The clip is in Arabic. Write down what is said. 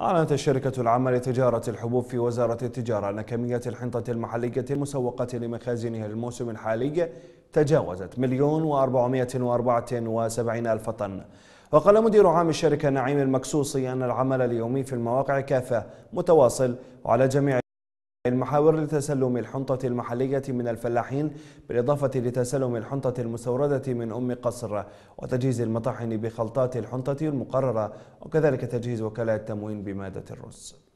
أعلنت الشركة العامة لتجارة الحبوب في وزارة التجارة أن كمية الحنطة المحلية المسوقة لمخازنها للموسم الحالي تجاوزت مليون وأربعمائة وأربعة وسبعين ألف طن وقال مدير عام الشركة نعيم المكسوسي أن العمل اليومي في المواقع كافة متواصل وعلى جميع المحاور لتسلم الحنطة المحلية من الفلاحين بالإضافة لتسلم الحنطة المستوردة من أم قصر وتجهيز المطاحن بخلطات الحنطة المقررة وكذلك تجهيز وكالات التموين بمادة الرز